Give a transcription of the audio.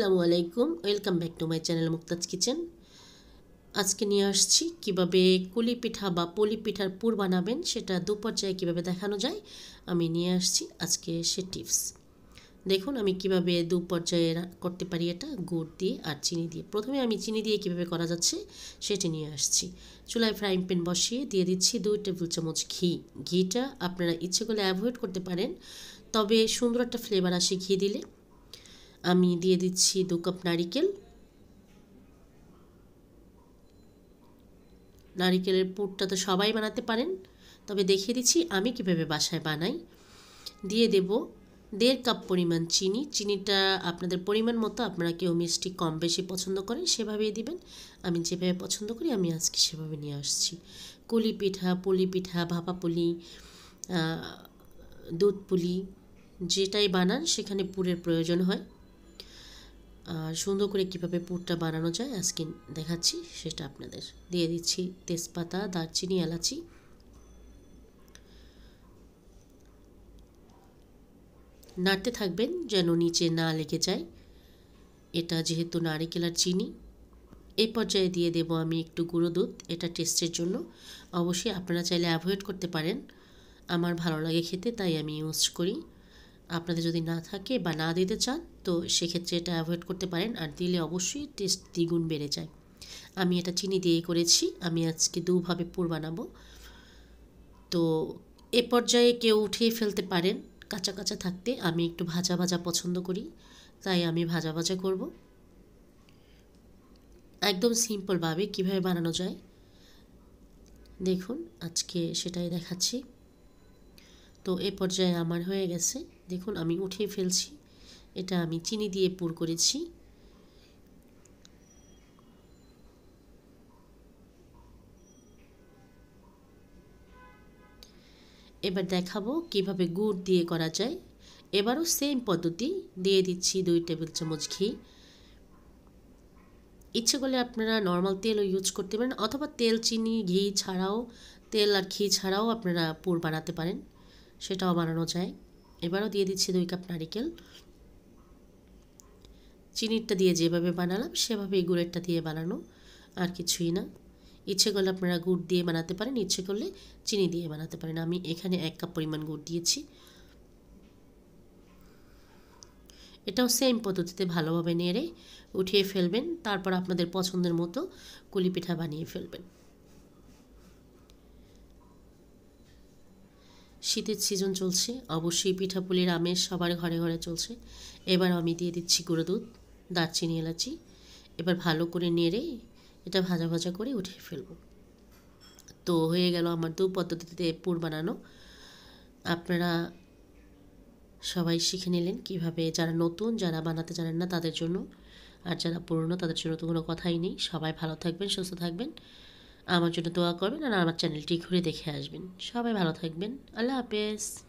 আসসালামু আলাইকুম welcome back to my channel Mukta's kitchen আজকে নিয়ে আসছি কিভাবে কুলি পিঠা বা পলি পিঠার পুর বানাবেন সেটা দুপর্যায়ে কিভাবে দেখানো যায় আমি নিয়ে আসছি আজকে সে টিপস দেখুন আমি কিভাবে দুপর্যায়ে করতে পারি এটা গুড় দিয়ে আর চিনি দিয়ে প্রথমে আমি চিনি দিয়ে কিভাবে করা যাচ্ছে সেটি নিয়ে আসছি চুলায় ফ্রাইং প্যান বসিয়ে দিয়ে দিচ্ছি দুই টেবিল চামচ ঘি ঘিটা আপনারা ইচ্ছে করলে অ্যাভয়েড করতে পারেন তবে সুন্দর একটা ফ্লেভার আসে ঘি দিলে আমি দিয়ে দিচ্ছি দু কাপ নারিকেল নারিকেলের পুরটা তো সবাই বানাতে পারেন তবে দেখিয়ে দিচ্ছি আমি কিভাবে বাসায় বানাই দিয়ে দেব দেড় কাপ পরিমাণ চিনি চিনিটা আপনাদের পরিমাণ মতো আপনারা কেউ মিষ্টি কম বেশি পছন্দ করেন সেভাবেই দিবেন আমি যেভাবে পছন্দ করি আমি আজকে সেভাবে নিয়ে আসছি কুলি পিঠা পুলি পিঠা ভাপা পুলি দুধ পুলি যেটাই বানান সেখানে পুরের প্রয়োজন হয় সুন্দর করে কিভাবে পুরটা বানানো যায় আজকে দেখাচ্ছি সেটা আপনাদের দিয়ে দিচ্ছি তেজপাতা দারচিনি এলাচি নাড়তে থাকবেন যেন নিচে না লেগে যায় এটা যেহেতু নারিকেল আর চিনি এই পর্যায়ে দিয়ে দেব আমি একটু গুঁড়ো দুধ এটা টেস্টের জন্য অবশ্যই আপনারা চাইলে অ্যাভয়েড করতে পারেন আমার ভালো লাগে খেতে তাই আমি ইউজ করি আপনাদের যদি না থাকে বা না দিতে চান তো সেক্ষেত্রে এটা অ্যাভয়েড করতে পারেন আর দিলে অবশ্যই টেস্ট দ্বিগুণ বেড়ে যায় আমি এটা চিনি দিয়ে করেছি আমি আজকে দুভাবে পুর বানাবো তো এ পর্যায়ে কেউ উঠিয়ে ফেলতে পারেন কাঁচা কাঁচা থাকতে আমি একটু ভাজা ভাজা পছন্দ করি তাই আমি ভাজা ভাজা করব একদম সিম্পলভাবে কীভাবে বানানো যায় দেখুন আজকে সেটাই দেখাচ্ছি তো এ পর্যায়ে আমার হয়ে গেছে দেখুন আমি উঠিয়ে ফেলছি এটা আমি চিনি দিয়ে পুর করেছি এবার দেখাবো কিভাবে গুড় দিয়ে করা যায় এবারও সেম পদ্ধতি দিয়ে দিচ্ছি দুই টেবিল চামচ ঘি ইচ্ছে করলে আপনারা নর্মাল তেলও ইউজ করতে পারেন অথবা তেল চিনি ঘি ছাড়াও তেল আর ঘি ছাড়াও আপনারা পুর বানাতে পারেন সেটাও বানানো যায় এবারও দিয়ে দিচ্ছি দুই কাপ নারিকেল চিনিরটা দিয়ে যেভাবে বানালাম সেভাবেই গুড়েরটা দিয়ে বানানো আর কিছুই না ইচ্ছে করলে আপনারা গুড় দিয়ে বানাতে পারেন ইচ্ছে করলে চিনি দিয়ে বানাতে পারেন আমি এখানে এক কাপ পরিমাণ গুড় দিয়েছি এটাও সেম পদ্ধতিতে ভালোভাবে নেড়ে উঠিয়ে ফেলবেন তারপর আপনাদের পছন্দের মতো কুলি পিঠা বানিয়ে ফেলবেন শীতের সিজন চলছে অবশ্যই পিঠাপুলির আমেজ সবার ঘরে ঘরে চলছে এবার আমি দিয়ে দিচ্ছি গুঁড়ো দুধ দারচিনি এলাচি এবার ভালো করে নেড়ে এটা ভাজা ভাজা করে উঠিয়ে ফেলব তো হয়ে গেল আমার দু পদ্ধতিতে পুর বানানো আপনারা সবাই শিখে নিলেন কিভাবে যারা নতুন যারা বানাতে জানেন না তাদের জন্য আর যারা পুরনো তাদের জন্য তো কোনো কথাই নেই সবাই ভালো থাকবেন সুস্থ থাকবেন আমার জন্য দোয়া করবেন আর আমার চ্যানেলটি ঘুরে দেখে আসবেন সবাই ভালো থাকবেন আল্লাহ হাফেজ